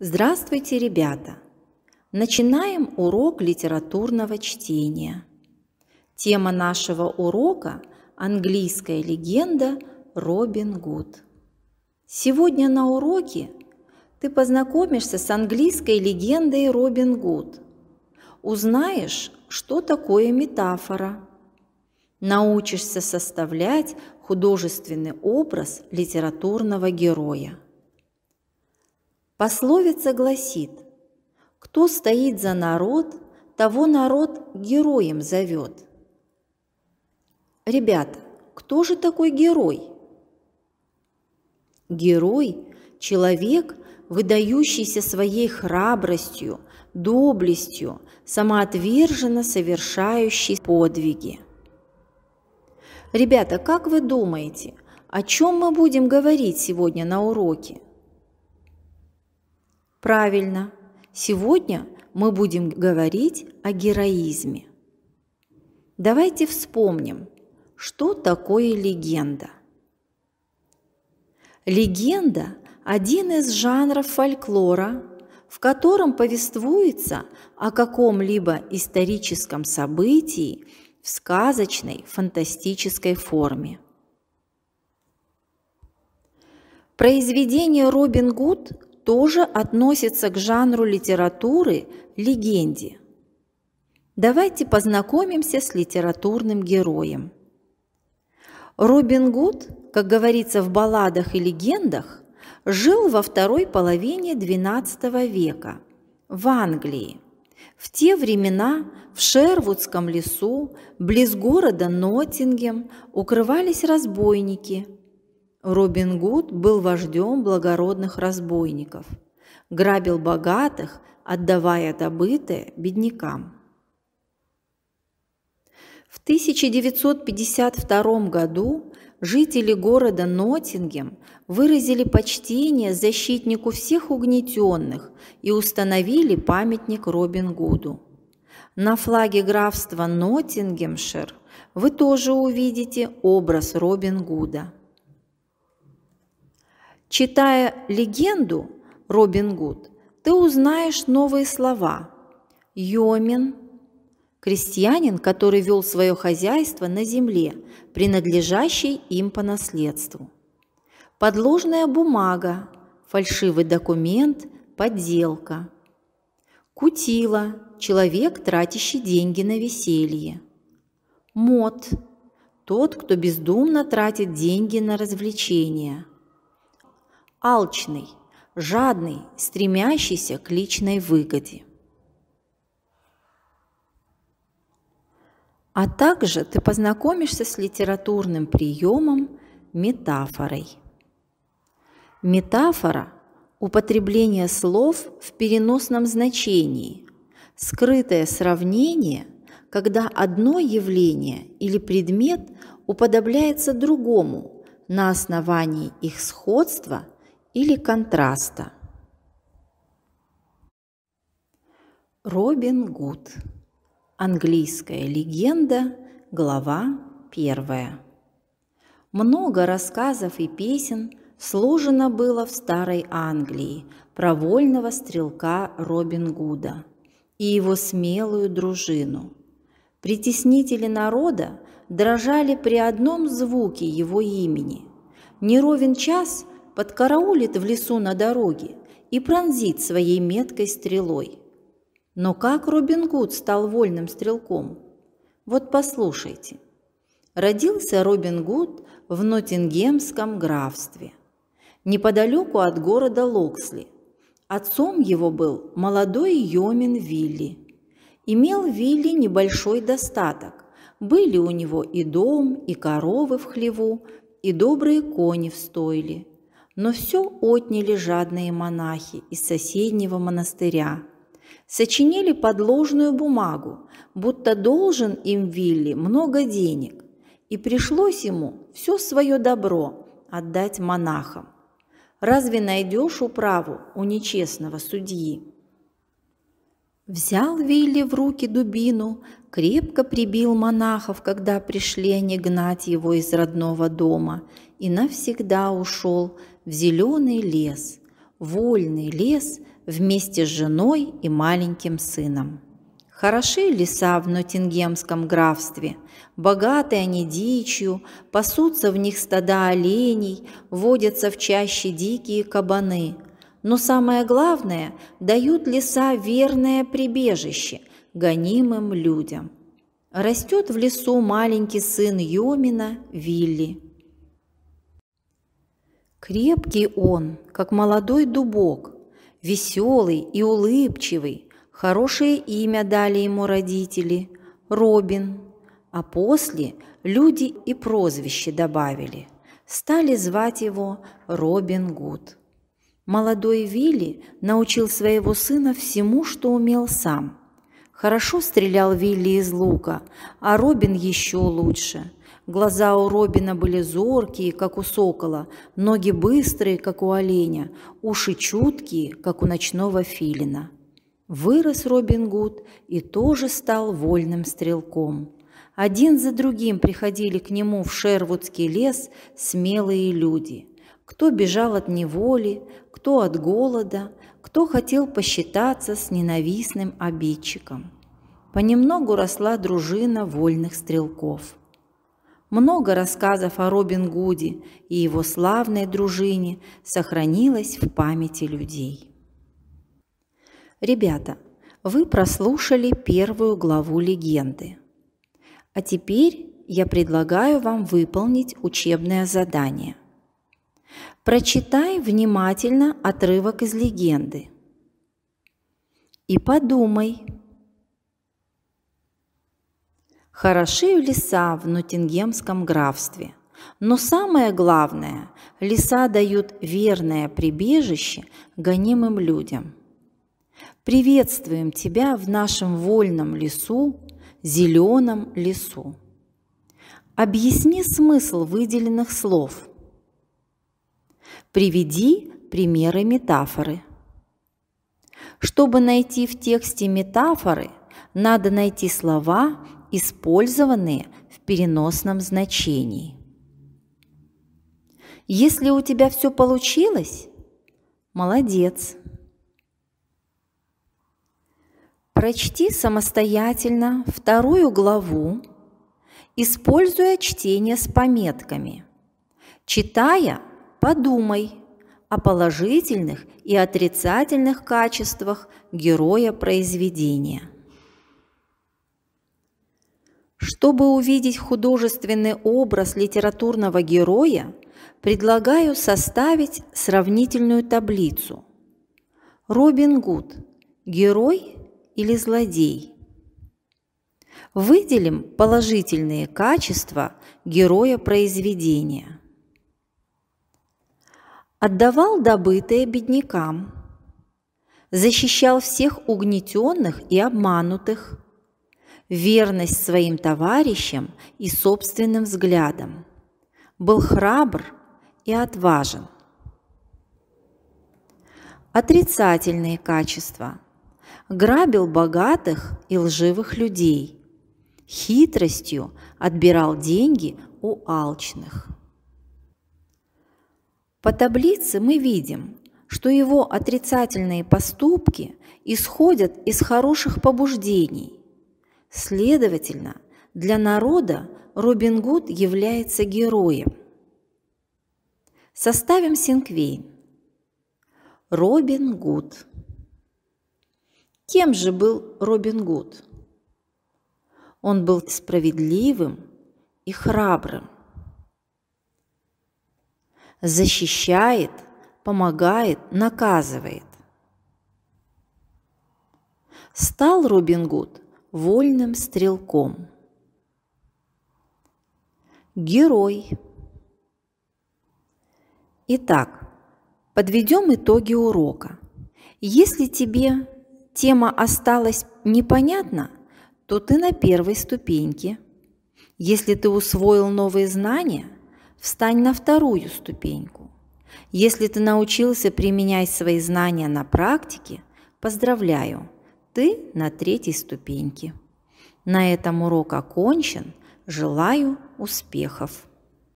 Здравствуйте, ребята! Начинаем урок литературного чтения. Тема нашего урока – английская легенда Робин Гуд. Сегодня на уроке ты познакомишься с английской легендой Робин Гуд. Узнаешь, что такое метафора. Научишься составлять художественный образ литературного героя. Пословица гласит, кто стоит за народ, того народ героем зовет. Ребята, кто же такой герой? Герой – человек, выдающийся своей храбростью, доблестью, самоотверженно совершающий подвиги. Ребята, как вы думаете, о чем мы будем говорить сегодня на уроке? Правильно. Сегодня мы будем говорить о героизме. Давайте вспомним, что такое легенда. Легенда – один из жанров фольклора, в котором повествуется о каком-либо историческом событии в сказочной фантастической форме. Произведение «Робин Гуд» тоже относится к жанру литературы легенде. Давайте познакомимся с литературным героем. Робин Гуд, как говорится в балладах и легендах, жил во второй половине XII века в Англии. В те времена в Шервудском лесу, близ города Ноттингем, укрывались разбойники – Робин Гуд был вождем благородных разбойников, грабил богатых, отдавая добытое беднякам. В 1952 году жители города Ноттингем выразили почтение защитнику всех угнетенных и установили памятник Робин Гуду. На флаге графства Ноттингемшир вы тоже увидите образ Робин Гуда – Читая легенду Робин Гуд, ты узнаешь новые слова. Йомин – крестьянин, который вел свое хозяйство на земле, принадлежащей им по наследству. Подложная бумага – фальшивый документ, подделка. Кутила – человек, тратящий деньги на веселье. Мод – тот, кто бездумно тратит деньги на развлечения – алчный, жадный, стремящийся к личной выгоде. А также ты познакомишься с литературным приемом метафорой. Метафора – употребление слов в переносном значении, скрытое сравнение, когда одно явление или предмет уподобляется другому на основании их сходства – или контраста. Робин Гуд. Английская легенда, глава первая. Много рассказов и песен сложено было в Старой Англии про вольного стрелка Робин Гуда и его смелую дружину. Притеснители народа дрожали при одном звуке его имени. Неровен час – подкараулит в лесу на дороге и пронзит своей меткой стрелой. Но как Робин Гуд стал вольным стрелком? Вот послушайте. Родился Робин Гуд в Ноттингемском графстве, неподалеку от города Локсли. Отцом его был молодой Йомин Вилли. Имел Вилли небольшой достаток. Были у него и дом, и коровы в хлеву, и добрые кони в стойле – но все отняли жадные монахи из соседнего монастыря. Сочинили подложную бумагу, будто должен им Вилли много денег, и пришлось ему все свое добро отдать монахам. Разве найдешь управу у нечестного судьи? Взял Вилли в руки дубину, крепко прибил монахов, когда пришли они гнать его из родного дома, и навсегда ушел в зеленый лес, вольный лес вместе с женой и маленьким сыном. Хороши леса в Нотингемском графстве. Богаты они дичью, пасутся в них стада оленей, водятся в чаще дикие кабаны. Но самое главное, дают леса верное прибежище гонимым людям. Растет в лесу маленький сын Йомина Вилли. Крепкий он, как молодой дубок, веселый и улыбчивый. Хорошее имя дали ему родители – Робин. А после люди и прозвище добавили. Стали звать его Робин Гуд. Молодой Вилли научил своего сына всему, что умел сам. Хорошо стрелял Вилли из лука, а Робин еще лучше – Глаза у Робина были зоркие, как у сокола, ноги быстрые, как у оленя, уши чуткие, как у ночного филина. Вырос Робин Гуд и тоже стал вольным стрелком. Один за другим приходили к нему в Шервудский лес смелые люди. Кто бежал от неволи, кто от голода, кто хотел посчитаться с ненавистным обидчиком. Понемногу росла дружина вольных стрелков – много рассказов о Робин Гуде и его славной дружине сохранилось в памяти людей. Ребята, вы прослушали первую главу легенды. А теперь я предлагаю вам выполнить учебное задание. Прочитай внимательно отрывок из легенды. И подумай, Хорошие леса в Нотингемском графстве. Но самое главное, леса дают верное прибежище гонимым людям. Приветствуем тебя в нашем вольном лесу, зеленом лесу. Объясни смысл выделенных слов. Приведи примеры метафоры. Чтобы найти в тексте метафоры, надо найти слова, использованные в переносном значении. Если у тебя все получилось, молодец. Прочти самостоятельно вторую главу, используя чтение с пометками. Читая, подумай о положительных и отрицательных качествах героя произведения – чтобы увидеть художественный образ литературного героя, предлагаю составить сравнительную таблицу. Робин Гуд – герой или злодей? Выделим положительные качества героя произведения. Отдавал добытое беднякам, защищал всех угнетенных и обманутых – верность своим товарищам и собственным взглядам. Был храбр и отважен. Отрицательные качества. Грабил богатых и лживых людей. Хитростью отбирал деньги у алчных. По таблице мы видим, что его отрицательные поступки исходят из хороших побуждений – Следовательно, для народа Робин Гуд является героем. Составим Синквейн. Робин Гуд. Кем же был Робин Гуд? Он был справедливым и храбрым. Защищает, помогает, наказывает. Стал Робин Гуд вольным стрелком. Герой. Итак, подведем итоги урока. Если тебе тема осталась непонятна, то ты на первой ступеньке. Если ты усвоил новые знания, встань на вторую ступеньку. Если ты научился применять свои знания на практике, поздравляю – ты на третьей ступеньке. На этом урок окончен. Желаю успехов!